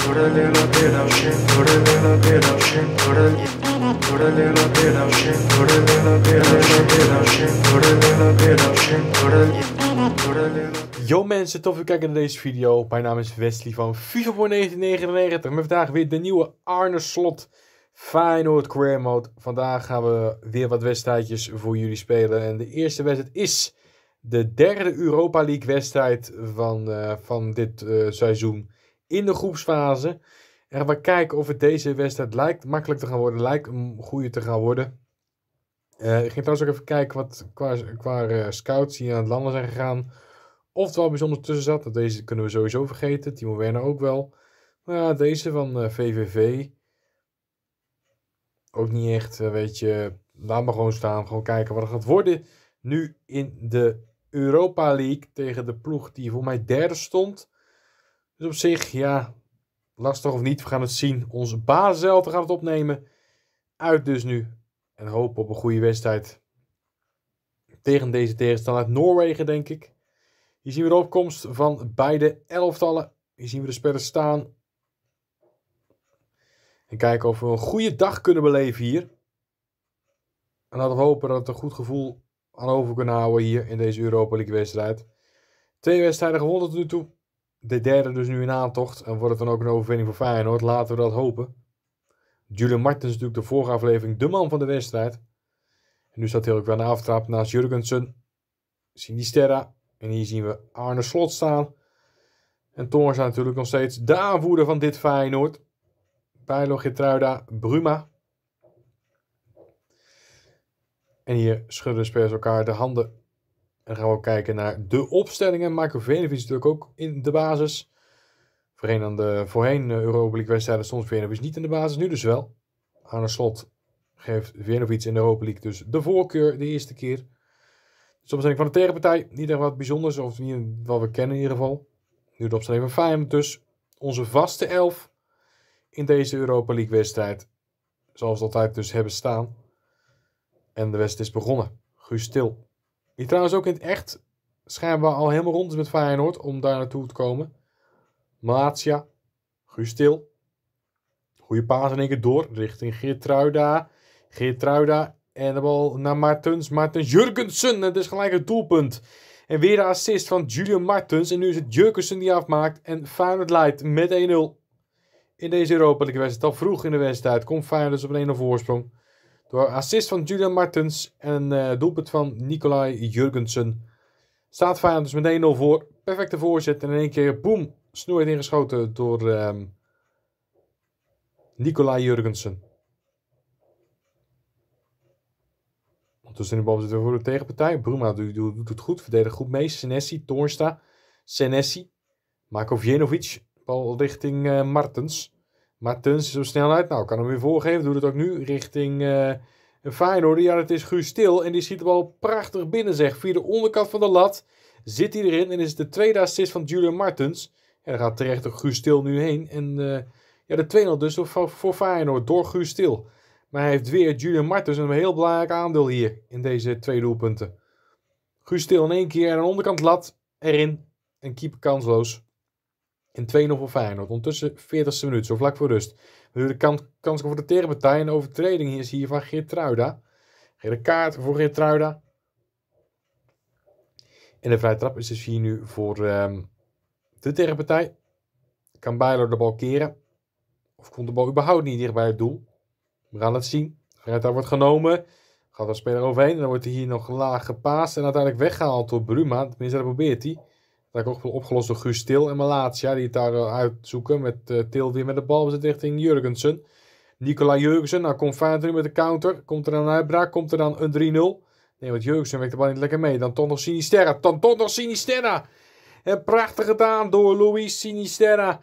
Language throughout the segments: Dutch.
Yo mensen, tof dat kijken naar deze video. Mijn naam is Wesley van FIFA 1999 met vandaag weer de nieuwe Arne Slot Feyenoord Career Mode. Vandaag gaan we weer wat wedstrijdjes voor jullie spelen. En de eerste wedstrijd is de derde Europa League wedstrijd van, eh, van dit eh, seizoen in de groepsfase. En we kijken of het deze wedstrijd lijkt makkelijk te gaan worden. Lijkt een goede te gaan worden. Eh, ik ging trouwens ook even kijken wat qua, qua eh, scouts die aan het landen zijn gegaan. Of er wel bijzonder tussen zat. deze kunnen we sowieso vergeten. Timo Werner ook wel. Maar ja, deze van VVV. Eh, ook niet echt, weet je. Laat maar gewoon staan. Gewoon kijken wat er gaat worden. Nu in de Europa League tegen de ploeg die voor mij derde stond. Dus op zich, ja, lastig of niet, we gaan het zien. Onze baas zelf, gaan het opnemen. Uit dus nu. En hopen op een goede wedstrijd. Tegen deze tegenstander uit Noorwegen, denk ik. Hier zien we de opkomst van beide elftallen. Hier zien we de spelers staan. En kijken of we een goede dag kunnen beleven hier. En laten we hopen dat we een goed gevoel aan over kunnen houden hier in deze Europa League wedstrijd. Twee wedstrijden gewonnen tot nu toe de derde dus nu in aantocht. En wordt het dan ook een overwinning voor Feyenoord? Laten we dat hopen. Julian Martens natuurlijk de vorige aflevering de man van de wedstrijd. En nu staat hij ook weer aan de aftrap naast Jurgensen. Sterra. En hier zien we Arne Slot staan. En is natuurlijk nog steeds de aanvoerder van dit Feyenoord. Bijlo, Bruma. En hier schudden spelers elkaar de handen en gaan we kijken naar de opstellingen. Marco Venovic natuurlijk ook in de basis. Voorheen, aan de, voorheen eh, Europa League wedstrijden stond Venovic niet in de basis, nu dus wel. Aan de slot geeft Vinovic in de Europa League dus de voorkeur de eerste keer. Dus opstelling van de tegenpartij, niet echt wat bijzonders, of niet wat we kennen in ieder geval. Nu de opstelling van Feyenoord dus. Onze vaste elf in deze Europa League wedstrijd. Zoals altijd dus hebben staan. En de wedstrijd is begonnen. Guus Stil die trouwens ook in het echt schijnbaar al helemaal rond is met Feyenoord om daar naartoe te komen. Malatia, Gustil. Goede paas in één keer door richting Geertruida. Geertruida en de bal naar Martens. Martens Jurgensen. Het is gelijk het doelpunt. En weer de assist van Julian Martens. En nu is het Jurgensen die afmaakt. En Feyenoord leidt met 1-0. In deze Europa League wedstrijd, al vroeg in de wedstrijd, komt Feyenoord dus op een 1-0 voorsprong. Door assist van Julian Martens en uh, doelpunt van Nicolai Jurgensen. Staat Feyenoord dus met 1-0 voor. Perfecte voorzet. En in één keer, boem, snoeit ingeschoten door um, Nicolai Jurgensen. Ondertussen in de bal zit voor de tegenpartij. Bruma doet, het goed, verdedigt goed mee. Senesi, Toorsta, Senesi, Marko Bal richting eh, Martens. Martens Tuns is op snelheid. Nou, kan hem weer voorgeven. Doet het ook nu richting uh, Feyenoord. Ja, dat is Guus Stil. En die schiet de bal prachtig binnen, zeg. Via de onderkant van de lat zit hij erin. En is het de tweede assist van Julian Martens. En daar gaat terecht door Guus Stil nu heen. En eh, ja, de 2-0 dus voor, voor Feyenoord door Guus Stil. Maar hij heeft weer Julian Martens een heel belangrijk aandeel hier. In deze twee doelpunten. Guus Stil in één keer aan de onderkant lat erin. En keep kansloos. En 2-0 voor Feyenoord. Ondertussen 40ste minuut, zo vlak voor rust. Nu de kans, kans voor de tegenpartij. Een overtreding is hier van Geertruida. de kaart voor Geertruida. En de vrije trap is dus hier nu voor ehm, de tegenpartij. Kan Bijler de bal keren? Of komt de bal überhaupt niet dicht bij het doel? We gaan het zien. trap wordt genomen. Gaat de speler overheen. En dan wordt hij hier nog laag gepaast. En uiteindelijk weggehaald door Bruma. Tenminste, dat probeert hij. Dat ik ook wel opgelost door Guus Til en Malatia. Die het daar eh, uitzoeken. Met uh, Til weer met de bal bezit richting Jurgensen. Nicola Jurgensen. Nou komt Feyenoord met de counter. Komt er dan een uitbraak. Komt er dan een 3-0. Nee, want Jurgensen werkt de bal niet lekker mee. Dan toch nog Sinisterra. Dan toch nog Sinisterra. En prachtig gedaan door Luis Sinisterra.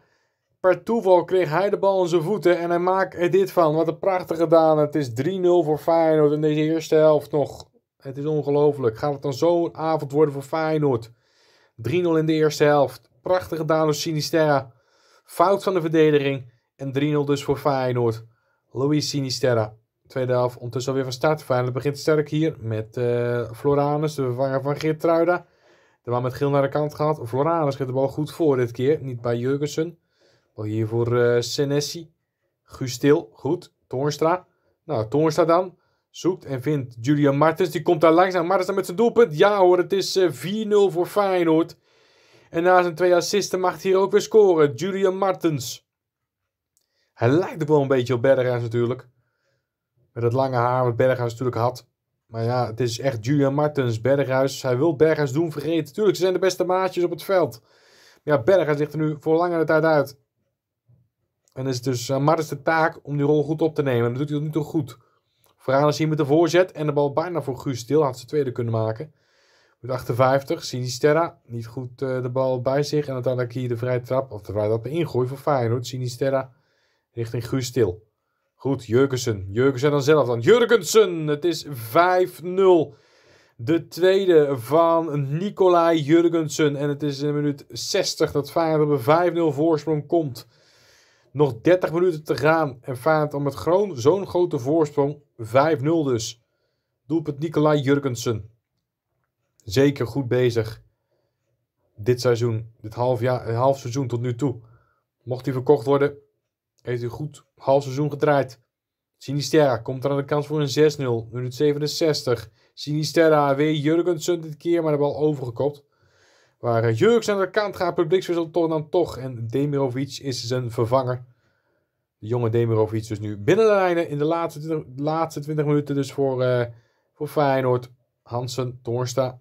Per toeval kreeg hij de bal in zijn voeten. En hij maakt er dit van. Wat een prachtig gedaan. Het is 3-0 voor Feyenoord in deze eerste helft nog. Het is ongelooflijk. Gaat het dan zo'n avond worden voor Feyenoord? 3-0 in de eerste helft. prachtige gedaan Sinisterra. Fout van de verdediging. En 3-0 dus voor Feyenoord. Luis Sinisterra. Tweede helft ondertussen alweer van start. Feyenoord begint sterk hier met uh, Floranus, de vervanger van Geertruida. De man met geel naar de kant gehad. Floranus geeft de bal goed voor dit keer. Niet bij Jurgensen. Bal hier voor uh, Senesi. Gustil, goed. Toornstra. Nou, Toornstra dan zoekt en vindt Julian Martens. Die komt daar langzaam. Martens dan met zijn doelpunt. Ja hoor, het is 4-0 eh, voor Feyenoord. En na zijn twee assisten mag hij hier ook weer scoren. Julian Martens. Hij lijkt ook wel een beetje op Berghuis natuurlijk. Met het lange haar wat Berghuis natuurlijk had. Maar ja, het is echt Julian Martens, Berghuis. Hij wil Berghuis doen vergeten. Tuurlijk, ze zijn de beste maatjes op het veld. Maar ja, Berghuis ligt er nu voor langere tijd uit. En is dus aan eh, Martens de taak om die rol goed op te nemen. En dat doet hij tot nu toe goed. Varane hier met de voorzet en de bal bijna voor Guus Stil. Had ze tweede kunnen maken. Met 58, Sinisterra. Niet goed eh, de bal bij zich. En uiteindelijk hier de vrije trap, of de vrije trap ingooi voor Feyenoord. Sinisterra richting Guus Stil. Goed, Jurgensen. Jurgensen dan zelf dan. Jurgensen, het is 5-0. De tweede van Nicolai Jurgensen. En het is in minuut 60 dat Feyenoord op een 5-0 voorsprong komt. Nog 30 minuten te gaan en Feyenoord het met zo'n grote voorsprong. 5-0 dus. Doelpunt Nicolai Jurgensen. Zeker goed bezig. Dit seizoen, dit half, jaar, eh, half seizoen tot nu toe. Mocht hij verkocht worden, heeft hij goed half seizoen gedraaid. Sinisterra komt er aan de kans voor een 6-0. Minuut 67. Sinisterra weer Jurgensen dit keer, maar de bal overgekopt. Waar eh, Jurks aan de kant gaat, publiekswissel toch dan toch. En Demirovic is zijn vervanger. De jonge Demirovic dus nu binnen de lijnen in de laatste 20, laatste 20 minuten. Dus voor, eh, voor Feyenoord. Hansen, Toornstra.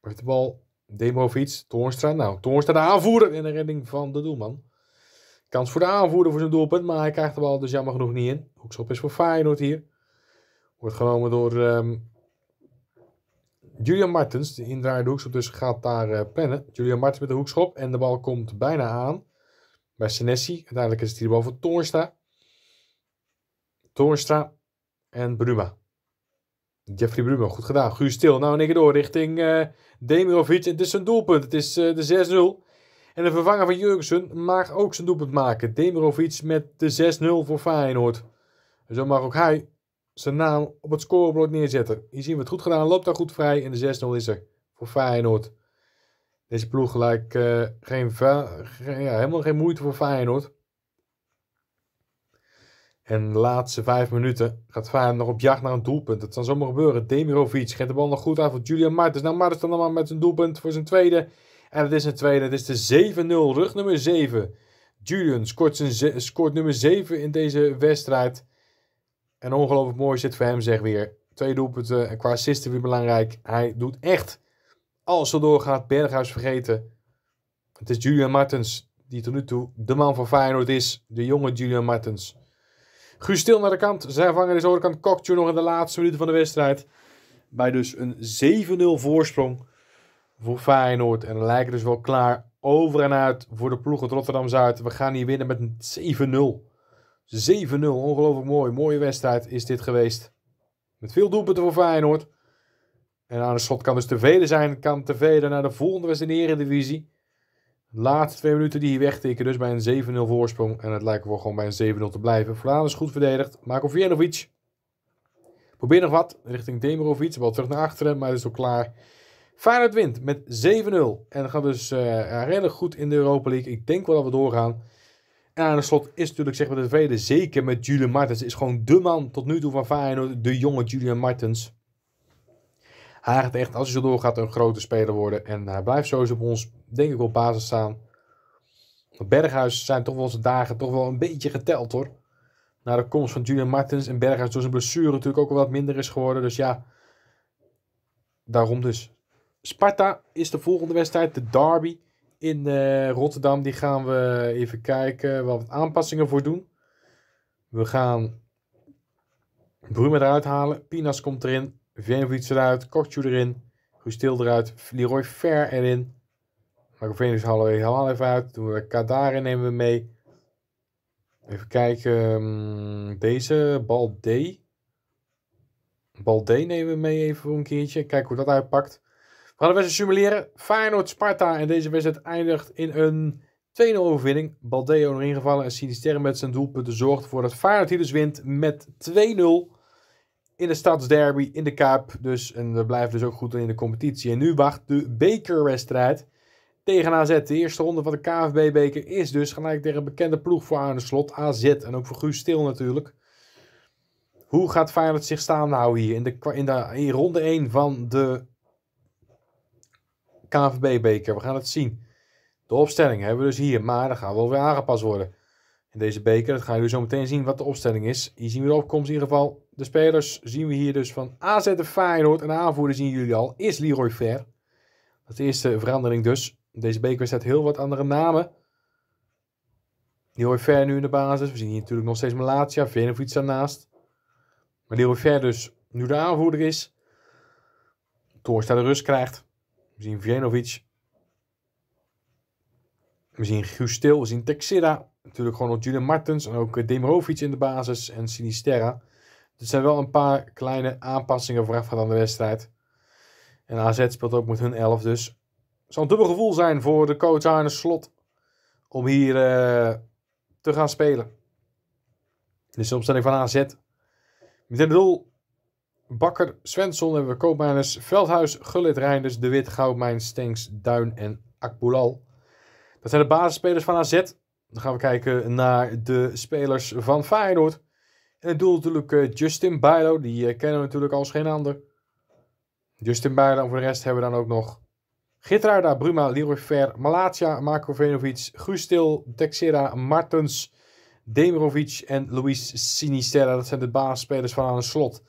wordt de bal. Demirovic, Toornstra. Nou, Toornstra de aanvoerder in de redding van de doelman. Kans voor de aanvoerder voor zijn doelpunt. Maar hij krijgt de bal dus jammer genoeg niet in. Hoekschop is voor Feyenoord hier. Wordt genomen door ehm, Julian Martens, de indraaiende hoekschop dus, gaat daar uh, eh, plannen. Julian Martens met de hoekschop en de bal komt bijna aan. Bij Senesi. Uiteindelijk is het hier de bal voor Toornstra. Toornstra en Bruma. Jeffrey Bruma, goed gedaan. Goed stil. Nou, nee door richting uh, Demirovic. Het is een doelpunt. Het is eh, de 6-0. En de vervanger van Jurgensen mag ook zijn doelpunt maken. Demirovic met de 6-0 voor Feyenoord. Zo mag ook hij zijn naam op het scorebord neerzetten. Hier zien we het goed gedaan. Loopt daar goed vrij. En de 6-0 is er voor Feyenoord. Deze ploeg gelijk eh, geen, geen ja, helemaal geen moeite voor Feyenoord. En de laatste vijf minuten gaat Feyenoord nog op jacht naar een doelpunt. Dat kan zomaar gebeuren. Demirovic geeft de bal nog goed aan voor Julian Martens. Nou, Martens dan maar met zijn doelpunt voor zijn tweede. En het is een tweede. Het is de 7-0. Rug nummer 7. Julian scoort, zijn scoort nummer 7 in deze wedstrijd. En ongelooflijk mooi zit voor hem, zeg weer. Twee doelpunten en qua assisten weer belangrijk. Hij doet echt, als zo doorgaat, Berghuis vergeten. Het is Julian Martens die tot nu toe de man van Feyenoord is. De jonge Julian Martens. Guus Stil naar de kant. Zijn vanger is overkant Kokju nog in de laatste minuten van de wedstrijd. Bij dus een 7-0 voorsprong voor Feyenoord. En lijken dus wel klaar over en uit voor de ploeg uit Rotterdam-Zuid. We gaan hier winnen met een 7-0. 7-0. Ongelooflijk mooi. Mooie wedstrijd is dit geweest. Met veel doelpunten voor Feyenoord. En aan de slot kan dus tevreden zijn. Kan tevreden naar de volgende wedstrijd in de Eredivisie. De laatste twee minuten die hier wegtikken. Dus bij een 7-0 voorsprong. En het lijkt wel gewoon bij een 7-0 te blijven. Vlaanderen is goed verdedigd. Marco Vienovic. Probeer nog wat richting Demirovic. Bal terug naar achteren, maar is ook klaar. Feyenoord wint met 7-0. En gaat dus uh, redelijk goed in de Europa League. Ik denk wel dat we doorgaan. En aan de slot is natuurlijk zeg maar de zeker met Julian Martens, is gewoon de man tot nu toe van Feyenoord, de jonge Julian Martens. Hij gaat echt, als hij zo doorgaat, een grote speler worden. En hij blijft sowieso op ons, denk ik, op basis staan. Berghuis zijn toch wel zijn dagen toch wel een beetje geteld hoor. Na de komst van Julian Martens en Berghuis door zijn blessure natuurlijk ook wel wat minder is geworden. Dus ja, daarom dus. Sparta is de volgende wedstrijd, de derby in eh, Rotterdam. Die gaan we even kijken wat aanpassingen voor doen. We gaan Bruma eruit halen. Pinas komt erin. Venovic eruit. Kortjoe erin. Gustil eruit. Leroy Fer erin. Marco Venus halen we helemaal even uit. Doen we Kadaren nemen we mee. Even kijken. Mm, deze Bal D. Bal D nemen we mee even voor een keertje. Kijken hoe dat uitpakt gaan we ze simuleren. Feyenoord, Sparta. En deze wedstrijd eindigt in een 2-0 overwinning. Baldeo nog ingevallen en Sinisterre met zijn doelpunten zorgt ervoor dat Feyenoord hier dus wint met 2-0. In de stadsderby in de Kaap. Dus, en we blijven dus ook goed in de competitie. En nu wacht de bekerwedstrijd tegen AZ. De eerste ronde van de kfb beker is dus gelijk tegen een bekende ploeg voor aan de slot. AZ en ook voor Guus Stil natuurlijk. Hoe gaat Feyenoord zich staan nou hier in, de, in, de, in ronde 1 van de KNVB-beker. We gaan het zien. De opstelling hebben we dus hier, maar dat gaan we wel weer aangepast worden. In deze beker, dat gaan jullie zo meteen zien wat de opstelling is. Hier zien we de opkomst in ieder geval. De spelers zien we hier dus van AZ en Feyenoord. En de aanvoerder zien jullie al, is Leroy Ver. Dat is de eerste verandering dus. Deze beker staat heel wat andere namen. Leroy Ver nu in de basis. We zien hier natuurlijk nog steeds Malatia, Venovic daarnaast. Maar Leroy Ver dus nu de aanvoerder is. staat de rust krijgt. We zien Vjenovic. We zien Guus We zien Texera. Natuurlijk gewoon nog Julian Martens. En ook eh, Demirovic in de basis. En Sinisterra. Er zijn wel een paar kleine aanpassingen voorafgaand aan de wedstrijd. En AZ speelt ook met hun elf. Dus het zal een dubbel gevoel zijn voor de coach Arne Slot. Om hier eh, te gaan spelen. Dit is de opstelling van AZ. Met het doel Bakker, Swenson, hebben we Koopmijners, Veldhuis, Gullit, Reinders, De Wit, Goudmijn, Stenks, Duin en Akboulal. Dat zijn de basisspelers van AZ. Dan gaan we kijken naar de spelers van Feyenoord. En het doel natuurlijk eh, Justin Bijlo, die eh, kennen we natuurlijk als geen ander. Justin Bijlo, voor de rest hebben we dan ook nog Gittarda, Bruma, Leroy Fer, Malatia, Marco Venovic, Gustil, Texera, Martens, Demirovic en Luis Sinisterra. Dat zijn de basisspelers van aan het slot.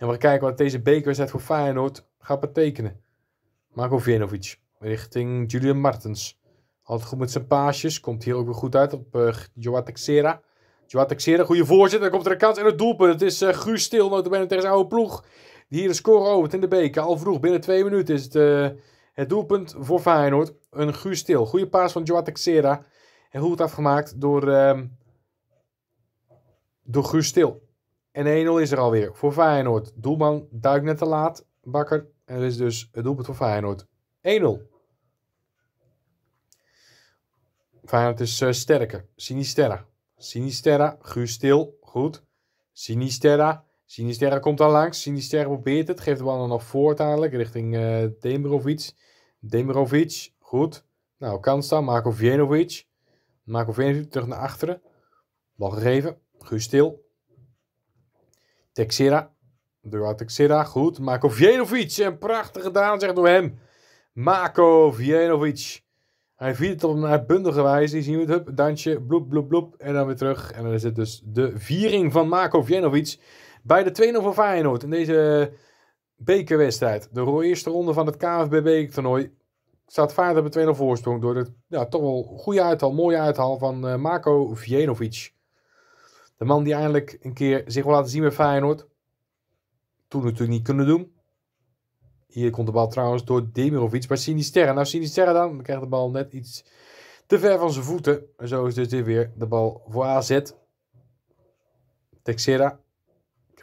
En we gaan kijken wat deze bekerwedstrijd voor Feyenoord gaat betekenen. Marco Vinovic richting Julian Martens. Altijd goed met zijn paasjes. Komt hier ook weer goed uit op uh, eh, Joa Texera. Joao goede voorzet. Dan komt er een kans en het doelpunt. Het is uh, Guus Stil, notabene tegen zijn oude ploeg. Die hier de score over in de beker. Al vroeg, binnen twee minuten is het, eh, het doelpunt voor Feyenoord. Een Guus Stil. Goede paas van Joat Texera. En goed afgemaakt door, uh, door Guus Stil. En 1-0 is er alweer voor Feyenoord. Doelman duikt net te laat. Bakker. En er is dus het doelpunt voor Feyenoord. 1-0. Feyenoord is eh, sterker. Sinisterra. Sinisterra. Guus Stil. Goed. Sinisterra. Sinisterra komt dan langs. Sinisterra probeert het. Geeft de bal dan nog voortdurend Richting uh, Demirovic. Demirovic. Goed. Nou, kans dan. Marko Vjenovic. Marko Vjenovic terug naar achteren. Bal gegeven. Guus Stil. Texera. Duarte Texera, goed. Marco Vjenovic. En prachtige gedaan, zegt door hem. Marco Vjenovic. Hij viert het op een uitbundige wijze. Die zien we het. Hup, dansje, bloep, bloep, bloep. En dan weer terug. En dan is het dus de viering van Marco Vjenovic. Bij de 2-0 voor Feyenoord. In deze bekerwedstrijd. De eerste ronde van het KNVB-toernooi. Staat Feyenoord op een 2-0 voorsprong. Door het, ja, toch wel goede uithal, mooie uithal van uh, Marco Vjenovic. De man die eindelijk een keer zich wil laten zien bij Feyenoord. Toen natuurlijk niet kunnen doen. Hier komt de bal trouwens door Demirovic bij Sinisterra. Nou, Sinisterra dan, dan krijgt de bal net iets te ver van zijn voeten. En zo is dus dit weer de bal voor AZ. Texera.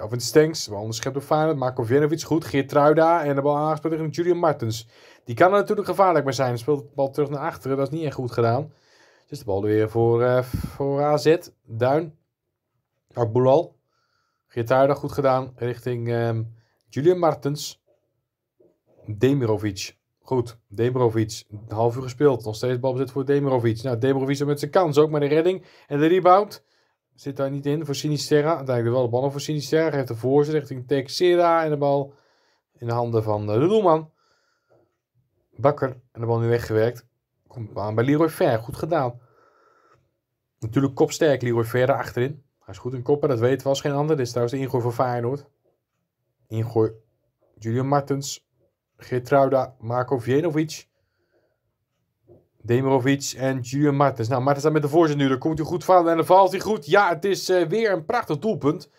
in stengs, wel onderschept door Feyenoord. Marco iets goed. Geert Truida en de bal aangespeeld tegen Julian Martens. Die kan er natuurlijk gevaarlijk mee zijn. Speelt de bal terug naar achteren, dat is niet echt goed gedaan. Dus de bal weer voor, eh, voor AZ. Duin, gitaar Getaarda goed gedaan richting um, Julian Martens. Demirovic. Goed, Demirovic. Een half uur gespeeld. Nog steeds balbezit voor Demirovic. Nou, Demirovic met zijn kans ook met de redding. En de rebound zit daar niet in voor Sinisterra. Uiteindelijk wel de bal voor Sinisterra. heeft de voorzet richting Texera. En de bal in de handen van eh, de doelman. Bakker. En de bal nu weggewerkt. Komt aan bij Leroy Ver. Goed gedaan. Natuurlijk kopsterk Leroy Fer achterin. Hij is goed in koppen, dat we Als geen ander. Dit is trouwens de ingooi voor Feyenoord. Ingooi Julian Martens, Gertruda, Marco Vjenovic, Demirovic en Julian Martens. Nou, Martens staat met de voorzet nu. Dan komt hij goed van en dan valt hij goed. Ja, het is eh, weer een prachtig doelpunt. Dat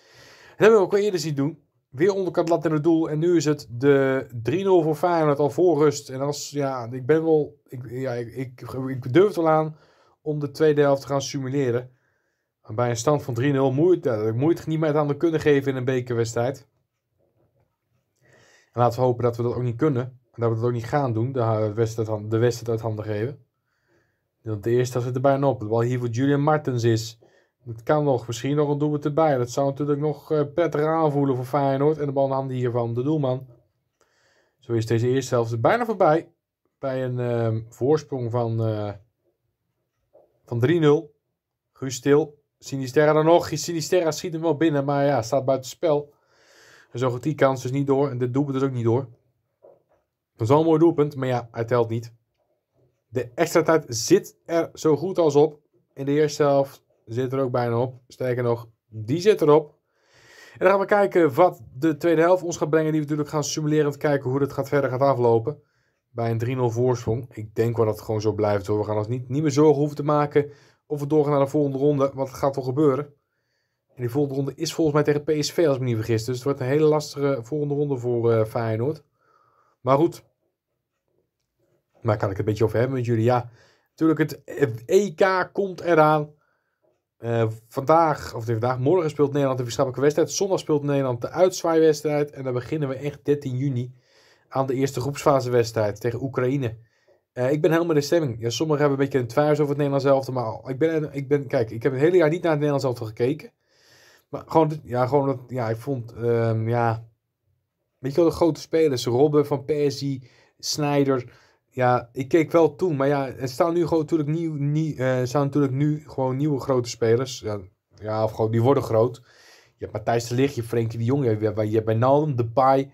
hebben we ook al eerder zien doen. Weer onderkant lat in het doel. En nu is het de 3-0 voor Feyenoord al voor rust. En als, ja, ik ben wel, ik, ja, ik, ik, ik durf wel aan om de tweede helft te gaan simuleren. Bij een stand van 3-0 moet, je het niet meer aan de kunnen geven in een bekerwedstrijd. En laten we hopen dat we dat ook niet kunnen. En dat we dat ook niet gaan doen, de wedstrijd uit, de wedstrijd handen geven. De eerste zit er bijna op. Terwijl hier voor Julian Martens is. Dat kan nog. Misschien nog een doelpunt erbij. Dat zou natuurlijk nog eh, prettiger aanvoelen voor Feyenoord. En de bal aan handen hier van de doelman. Zo is deze eerste helft bijna voorbij. Bij een ehm, voorsprong van, eh, van 3-0. Guus Stil Sinisterra dan nog. Sinisterra schiet hem wel binnen, maar ja, staat buiten spel. En zo gaat die kans dus niet door. En dit doelpunt dus ook niet door. Dat is wel een mooi doelpunt, maar ja, hij telt niet. De extra tijd zit er zo goed als op. In de eerste helft zit er ook bijna op. Sterker nog, die zit erop. En dan gaan we kijken wat de tweede helft ons gaat brengen. Die we natuurlijk gaan simulerend kijken hoe dat gaat verder gaat aflopen. Bij een 3-0 voorsprong. Ik denk wel dat het gewoon zo blijft hoor. We gaan ons niet, niet meer zorgen hoeven te maken of we doorgaan naar de volgende ronde, want het gaat wel gebeuren. En die volgende ronde is volgens mij tegen PSV, als ik me niet vergis. Dus het wordt een hele lastige volgende ronde voor uh, Feyenoord. Maar goed, daar kan ik het een beetje over hebben met jullie. Ja, natuurlijk, het EK komt eraan. Eh, vandaag, of vandaag, morgen speelt Nederland de vriendschappelijke wedstrijd. Zondag speelt Nederland de uitzwaaiwedstrijd. En dan beginnen we echt 13 juni aan de eerste groepsfasewedstrijd tegen Oekraïne. Eh, ik ben helemaal de stemming. Ja, sommigen hebben een beetje een twijfel over het Nederlands elftal. Maar ik ben, ik ben, kijk, ik heb het hele jaar niet naar het Nederlands elftal gekeken. Maar gewoon, ja, gewoon dat, ja, ik vond, ehm, ja... Weet je wel, de grote spelers, Robben, Van Persie, Snyder. Ja, ik keek wel toen. Maar ja, er staan nu gewoon natuurlijk, nieuw, nieuw, eh, staan natuurlijk nu gewoon nieuwe grote spelers. Ja, ja of gewoon, die worden groot. Je hebt Matthijs de Ligt, je Frenkie de Jong, je hebt, je hebt de Depay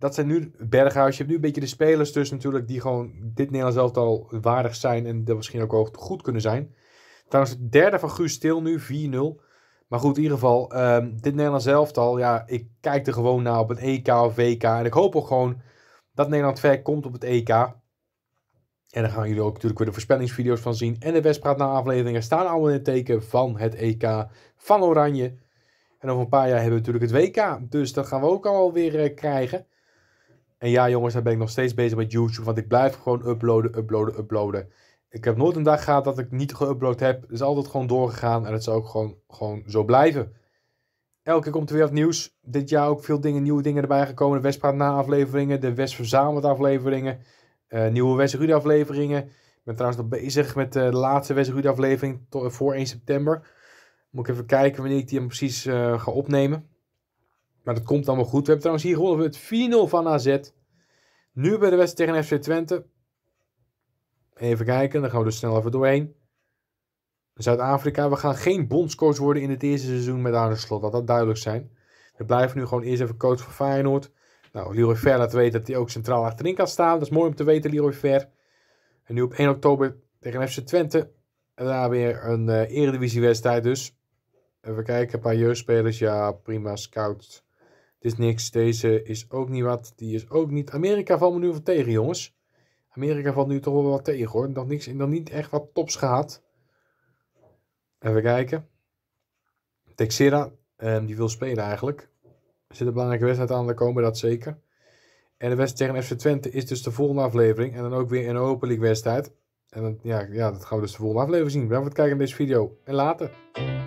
dat zijn nu Berghuis. Je hebt nu een beetje de spelers dus natuurlijk die gewoon dit Nederlands elftal waardig zijn en dat misschien ook ook goed kunnen zijn. Trouwens, het derde van Guus Stil nu, 4-0. Maar goed, in ieder geval, ehm, dit Nederlands elftal, ja, ik kijk er gewoon naar op het EK of WK. En ik hoop ook gewoon dat Nederland ver komt op het EK. En dan gaan jullie ook natuurlijk weer de voorspellingsvideo's van zien. En de wedstrijd na afleveringen staan allemaal in het teken van het EK van Oranje. En over een paar jaar hebben we natuurlijk het WK. Dus dat gaan we ook alweer eh, krijgen. En ja, jongens, daar ben ik nog steeds bezig met YouTube. Want ik blijf gewoon uploaden, uploaden, uploaden. Ik heb nooit een dag gehad dat ik niet geüpload heb. Het is altijd gewoon doorgegaan en het zal ook gewoon, gewoon zo blijven. Elke keer komt er weer wat nieuws. Dit jaar ook veel dingen, nieuwe dingen erbij gekomen. De Westpraat na afleveringen, de West verzameld afleveringen, eh, nieuwe West afleveringen. Ik ben trouwens nog bezig met eh, de laatste West aflevering eh, voor 1 september. Moet ik even kijken wanneer ik die hem precies ga opnemen. Maar dat komt allemaal goed. We hebben trouwens hier gewonnen het 4-0 van AZ. Nu bij de wedstrijd tegen FC Twente. Even kijken, dan gaan we dus snel even doorheen. Zuid-Afrika, we gaan geen bondscoach worden in het eerste seizoen met Arne Slot. Laat dat duidelijk zijn. We blijven nu gewoon eerst even coach van Feyenoord. Nou, Leroy Ver laat weten dat hij ook centraal achterin kan staan. Dat is mooi om te weten, Leroy Ver. En nu op 1 oktober tegen FC Twente. En daar weer een uh, eredivisiewedstrijd dus. Even kijken, een paar jeugdspelers. Ja, prima, scout. Dit is niks. Deze is ook niet wat. Die is ook niet. Amerika valt me nu wel tegen, jongens. Amerika valt nu toch wel wat tegen, hoor. Nog niks en dan niet echt wat tops gaat. Even kijken. Texera, ehm, die wil spelen eigenlijk. Er zit een belangrijke wedstrijd aan Daar komen, dat zeker. En de wedstrijd tegen FC Twente is dus de volgende aflevering. En dan ook weer een Open League wedstrijd. En dan, ja, ja, dat gaan we dus de volgende aflevering zien. Bedankt voor het kijken naar deze video. En later.